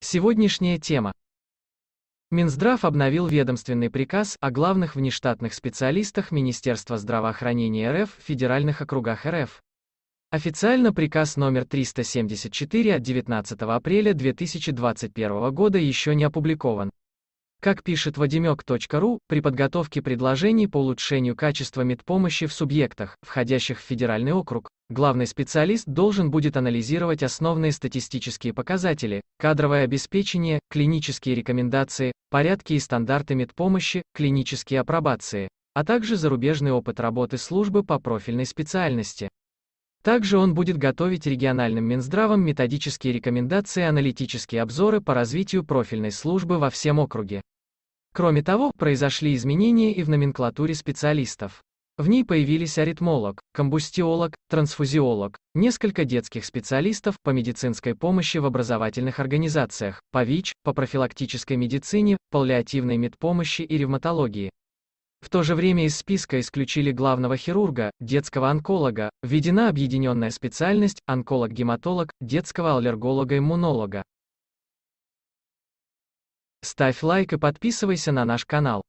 Сегодняшняя тема. Минздрав обновил ведомственный приказ о главных внештатных специалистах Министерства здравоохранения РФ в федеральных округах РФ. Официально приказ номер 374 от 19 апреля 2021 года еще не опубликован. Как пишет Вадимек.ру, при подготовке предложений по улучшению качества медпомощи в субъектах, входящих в федеральный округ, главный специалист должен будет анализировать основные статистические показатели, кадровое обеспечение, клинические рекомендации, порядки и стандарты медпомощи, клинические апробации, а также зарубежный опыт работы службы по профильной специальности. Также он будет готовить региональным Минздравам методические рекомендации и аналитические обзоры по развитию профильной службы во всем округе. Кроме того, произошли изменения и в номенклатуре специалистов. В ней появились аритмолог, комбустиолог, трансфузиолог, несколько детских специалистов по медицинской помощи в образовательных организациях, по ВИЧ, по профилактической медицине, паллиативной медпомощи и ревматологии. В то же время из списка исключили главного хирурга, детского онколога, введена объединенная специальность онколог-гематолог, детского аллерголога-иммунолога. Ставь лайк и подписывайся на наш канал.